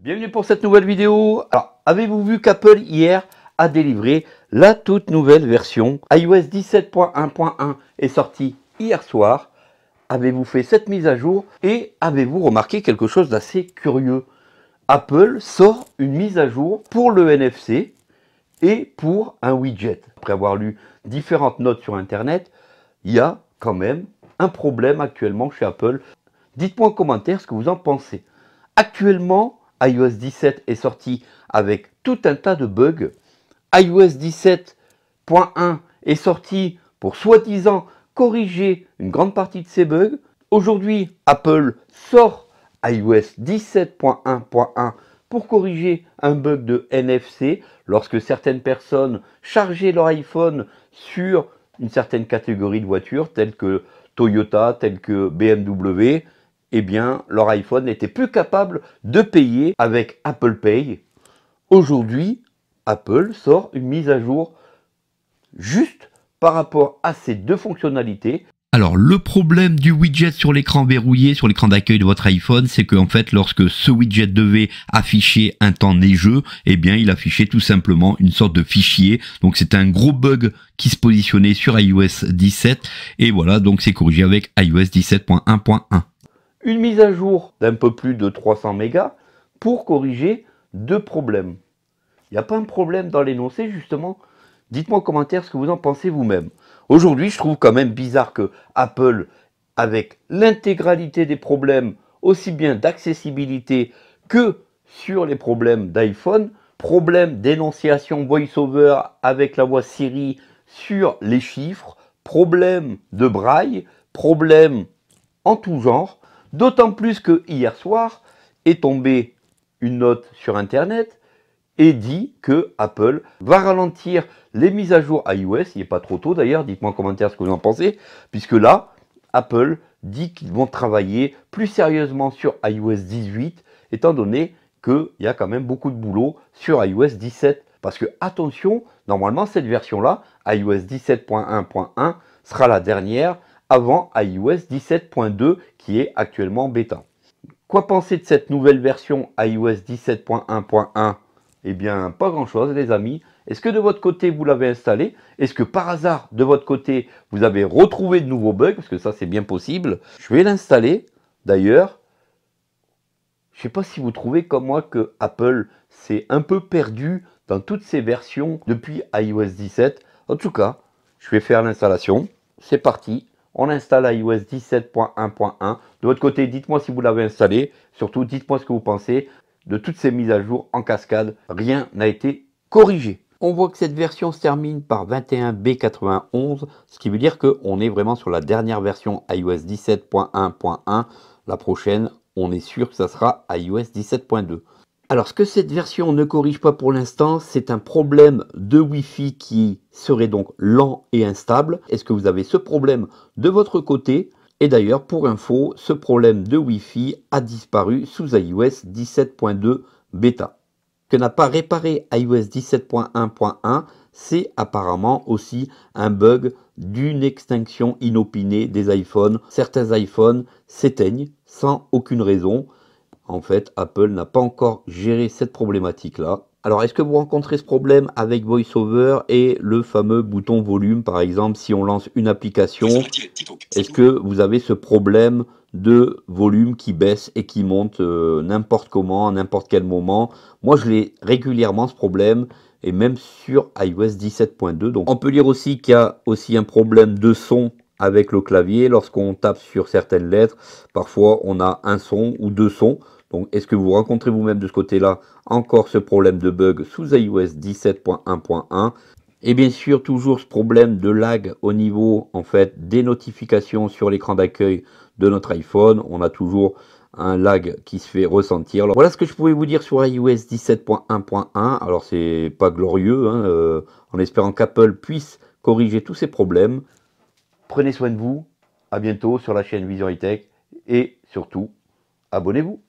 Bienvenue pour cette nouvelle vidéo. Alors, avez-vous vu qu'Apple hier a délivré la toute nouvelle version iOS 17.1.1 est sortie hier soir. Avez-vous fait cette mise à jour et avez-vous remarqué quelque chose d'assez curieux Apple sort une mise à jour pour le NFC et pour un widget. Après avoir lu différentes notes sur Internet, il y a quand même un problème actuellement chez Apple. Dites-moi en commentaire ce que vous en pensez. Actuellement, iOS 17 est sorti avec tout un tas de bugs. iOS 17.1 est sorti pour soi-disant corriger une grande partie de ces bugs. Aujourd'hui, Apple sort iOS 17.1.1 pour corriger un bug de NFC lorsque certaines personnes chargeaient leur iPhone sur une certaine catégorie de voitures telles que Toyota, telles que BMW eh bien, leur iPhone n'était plus capable de payer avec Apple Pay. Aujourd'hui, Apple sort une mise à jour juste par rapport à ces deux fonctionnalités. Alors le problème du widget sur l'écran verrouillé, sur l'écran d'accueil de votre iPhone, c'est qu'en fait lorsque ce widget devait afficher un temps neigeux, et eh bien il affichait tout simplement une sorte de fichier. Donc c'est un gros bug qui se positionnait sur iOS 17 et voilà donc c'est corrigé avec iOS 17.1.1 une mise à jour d'un peu plus de 300 mégas pour corriger deux problèmes. Il n'y a pas un problème dans l'énoncé, justement. Dites-moi en commentaire ce que vous en pensez vous-même. Aujourd'hui, je trouve quand même bizarre que Apple, avec l'intégralité des problèmes, aussi bien d'accessibilité que sur les problèmes d'iPhone, problème d'énonciation voice-over avec la voix Siri sur les chiffres, problème de braille, problème en tout genre, D'autant plus que hier soir est tombée une note sur Internet et dit que Apple va ralentir les mises à jour iOS. Il n'est pas trop tôt d'ailleurs, dites-moi en commentaire ce que vous en pensez, puisque là, Apple dit qu'ils vont travailler plus sérieusement sur iOS 18, étant donné qu'il y a quand même beaucoup de boulot sur iOS 17. Parce que attention, normalement cette version-là, iOS 17.1.1, sera la dernière avant iOS 17.2 qui est actuellement bêta. Quoi penser de cette nouvelle version iOS 17.1.1 Eh bien, pas grand-chose les amis. Est-ce que de votre côté, vous l'avez installé Est-ce que par hasard, de votre côté, vous avez retrouvé de nouveaux bugs Parce que ça, c'est bien possible. Je vais l'installer. D'ailleurs, je ne sais pas si vous trouvez comme moi que Apple s'est un peu perdu dans toutes ses versions depuis iOS 17. En tout cas, je vais faire l'installation. C'est parti on installe iOS 17.1.1. De votre côté, dites-moi si vous l'avez installé. Surtout, dites-moi ce que vous pensez de toutes ces mises à jour en cascade. Rien n'a été corrigé. On voit que cette version se termine par 21B91, ce qui veut dire qu'on est vraiment sur la dernière version iOS 17.1.1. La prochaine, on est sûr que ça sera iOS 17.2. Alors, ce que cette version ne corrige pas pour l'instant, c'est un problème de Wi-Fi qui serait donc lent et instable. Est-ce que vous avez ce problème de votre côté Et d'ailleurs, pour info, ce problème de Wi-Fi a disparu sous iOS 17.2 bêta. Que n'a pas réparé iOS 17.1.1, c'est apparemment aussi un bug d'une extinction inopinée des iPhones. Certains iPhones s'éteignent sans aucune raison en fait, Apple n'a pas encore géré cette problématique-là. Alors, est-ce que vous rencontrez ce problème avec VoiceOver et le fameux bouton volume, par exemple, si on lance une application Est-ce que vous avez ce problème de volume qui baisse et qui monte euh, n'importe comment, à n'importe quel moment Moi, je l'ai régulièrement ce problème et même sur iOS 17.2. Donc, on peut lire aussi qu'il y a aussi un problème de son avec le clavier. Lorsqu'on tape sur certaines lettres, parfois on a un son ou deux sons. Donc est-ce que vous rencontrez vous-même de ce côté-là encore ce problème de bug sous iOS 17.1.1 et bien sûr, toujours ce problème de lag au niveau en fait des notifications sur l'écran d'accueil de notre iPhone. On a toujours un lag qui se fait ressentir. voilà ce que je pouvais vous dire sur iOS 17.1.1. Alors c'est pas glorieux, hein, euh, en espérant qu'Apple puisse corriger tous ces problèmes. Prenez soin de vous. À bientôt sur la chaîne Vision High Tech et surtout, abonnez-vous.